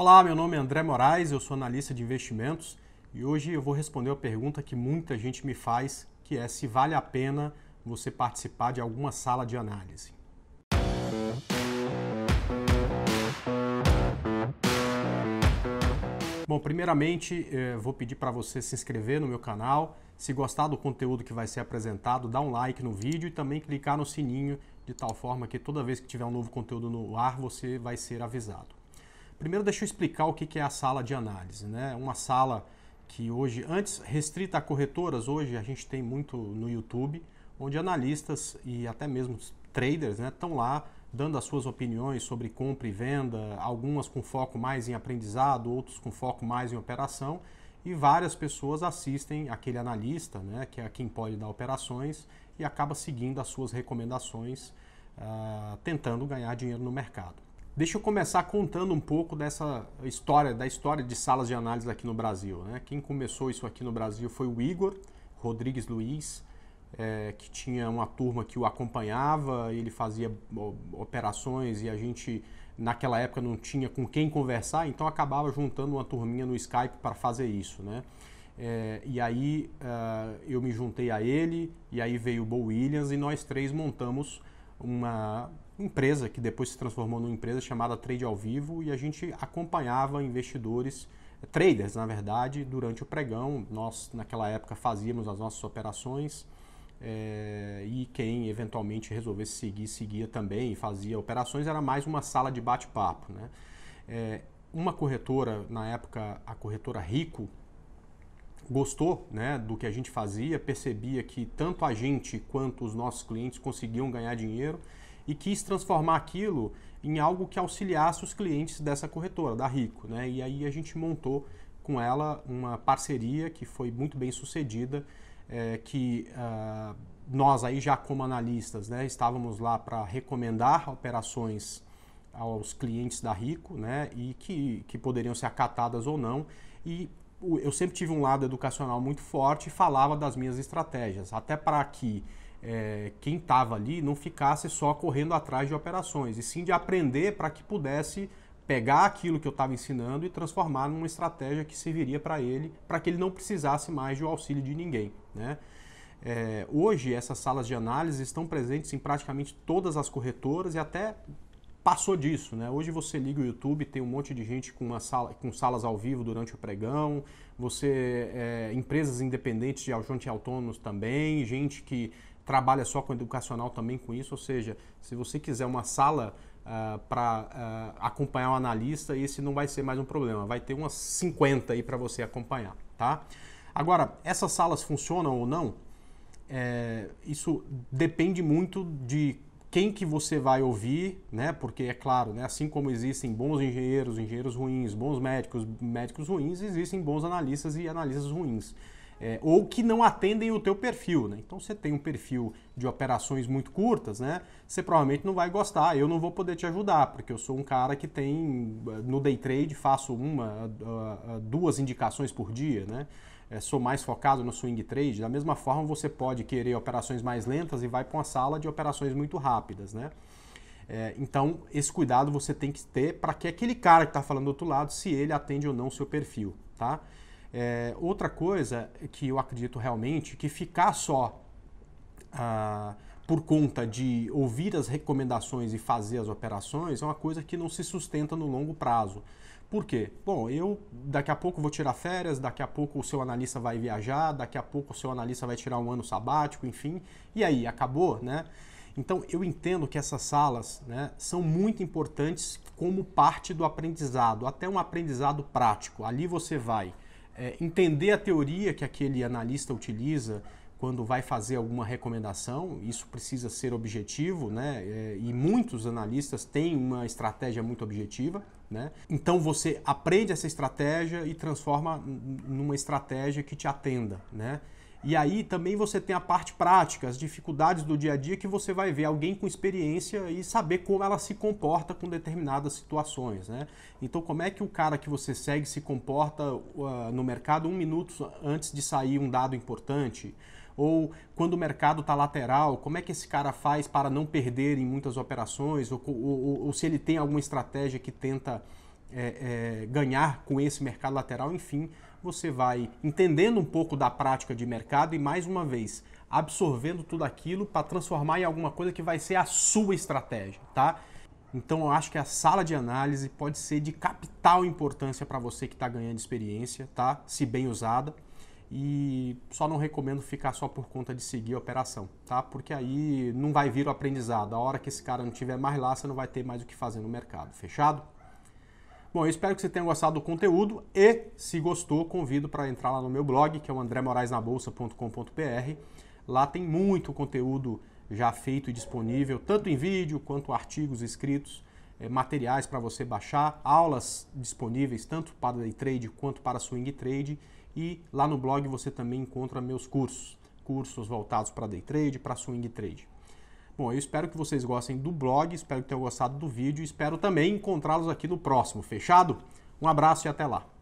Olá, meu nome é André Moraes, eu sou analista de investimentos e hoje eu vou responder a pergunta que muita gente me faz, que é se vale a pena você participar de alguma sala de análise. Bom, primeiramente eh, vou pedir para você se inscrever no meu canal. Se gostar do conteúdo que vai ser apresentado, dá um like no vídeo e também clicar no sininho, de tal forma que toda vez que tiver um novo conteúdo no ar, você vai ser avisado. Primeiro, deixa eu explicar o que é a sala de análise. Né? Uma sala que hoje, antes restrita a corretoras, hoje a gente tem muito no YouTube, onde analistas e até mesmo traders estão né, lá dando as suas opiniões sobre compra e venda, algumas com foco mais em aprendizado, outros com foco mais em operação, e várias pessoas assistem aquele analista, né, que é quem pode dar operações, e acaba seguindo as suas recomendações, uh, tentando ganhar dinheiro no mercado. Deixa eu começar contando um pouco dessa história, da história de salas de análise aqui no Brasil. Né? Quem começou isso aqui no Brasil foi o Igor Rodrigues Luiz, é, que tinha uma turma que o acompanhava, ele fazia operações e a gente, naquela época, não tinha com quem conversar, então acabava juntando uma turminha no Skype para fazer isso. Né? É, e aí uh, eu me juntei a ele, e aí veio o Bo Williams e nós três montamos uma empresa que depois se transformou numa empresa chamada Trade ao Vivo e a gente acompanhava investidores, traders na verdade, durante o pregão. Nós naquela época fazíamos as nossas operações é, e quem eventualmente resolvesse seguir, seguia também e fazia operações. Era mais uma sala de bate-papo. Né? É, uma corretora, na época a corretora Rico, gostou né, do que a gente fazia, percebia que tanto a gente quanto os nossos clientes conseguiam ganhar dinheiro e quis transformar aquilo em algo que auxiliasse os clientes dessa corretora, da Rico. Né? E aí a gente montou com ela uma parceria que foi muito bem sucedida, é, que uh, nós aí já como analistas né, estávamos lá para recomendar operações aos clientes da Rico né, e que, que poderiam ser acatadas ou não. E eu sempre tive um lado educacional muito forte e falava das minhas estratégias, até para que é, quem estava ali não ficasse só correndo atrás de operações, e sim de aprender para que pudesse pegar aquilo que eu estava ensinando e transformar numa estratégia que serviria para ele, para que ele não precisasse mais do auxílio de ninguém. Né? É, hoje, essas salas de análise estão presentes em praticamente todas as corretoras e até passou disso. Né? Hoje você liga o YouTube, tem um monte de gente com, uma sala, com salas ao vivo durante o pregão, você é, empresas independentes de agentes autônomos também, gente que trabalha só com educacional também com isso, ou seja, se você quiser uma sala uh, ah, para uh, ah, acompanhar um analista, esse não vai ser mais um problema, vai ter umas 50 aí para você acompanhar, tá? Agora, essas salas funcionam ou não? É, isso depende muito de quem que você vai ouvir, né? Porque é claro, né? assim como existem bons engenheiros, engenheiros ruins, bons médicos, médicos ruins, existem bons analistas e analistas ruins é, ou que não atendem o teu perfil. Né? Então, você tem um perfil de operações muito curtas, né? você provavelmente não vai gostar, eu não vou poder te ajudar, porque eu sou um cara que tem, eh, no day trade, faço uma, ah, ah, duas indicações por dia, né? É, sou mais focado no swing trade. Da mesma forma, você pode querer operações mais lentas e vai para uma sala de operações muito rápidas, né? É, então, esse cuidado você tem que ter para que aquele cara que está falando do outro lado, se ele atende ou não o seu perfil, tá? É, outra coisa que eu acredito realmente que ficar só ah, por conta de ouvir as recomendações e fazer as operações é uma coisa que não se sustenta no longo prazo. Por quê? Bom, eu daqui a pouco vou tirar férias, daqui a pouco o seu analista vai viajar, daqui a pouco o seu analista vai tirar um ano sabático, enfim. E aí, acabou, né? Então eu entendo que essas salas né, são muito importantes como parte do aprendizado, até um aprendizado prático. Ali você vai é, entender a teoria que aquele analista utiliza quando vai fazer alguma recomendação, isso precisa ser objetivo, né? É, e muitos analistas têm uma estratégia muito objetiva, né? Então você aprende essa estratégia e transforma numa estratégia que te atenda, né? E aí também você tem a parte prática, as dificuldades do dia a dia que você vai ver alguém com experiência e saber como ela se comporta com determinadas situações, né? Então como é que o cara que você segue se comporta uh, no mercado um minuto antes de sair um dado importante? Ou quando o mercado está lateral, como é que esse cara faz para não perder em muitas operações? Ou, ou, ou se ele tem alguma estratégia que tenta é, é, ganhar com esse mercado lateral, enfim você vai entendendo um pouco da prática de mercado e, mais uma vez, absorvendo tudo aquilo para transformar em alguma coisa que vai ser a sua estratégia, tá? Então eu acho que a sala de análise pode ser de capital importância para você que está ganhando experiência, tá? Se bem usada. E só não recomendo ficar só por conta de seguir a operação, tá? Porque aí não vai vir o aprendizado. A hora que esse cara não tiver mais lá, você não vai ter mais o que fazer no mercado. Fechado? Bom, eu espero que você tenha gostado do conteúdo e, se gostou, convido para entrar lá no meu blog, que é o andremoraesnabolsa.com.br. Lá tem muito conteúdo já feito e disponível, tanto em vídeo quanto artigos escritos, eh, materiais para você baixar, aulas disponíveis tanto para day trade quanto para swing trade. E lá no blog você também encontra meus cursos, cursos voltados para day trade, para swing trade. Bom, eu espero que vocês gostem do blog, espero que tenham gostado do vídeo, espero também encontrá-los aqui no próximo. Fechado? Um abraço e até lá.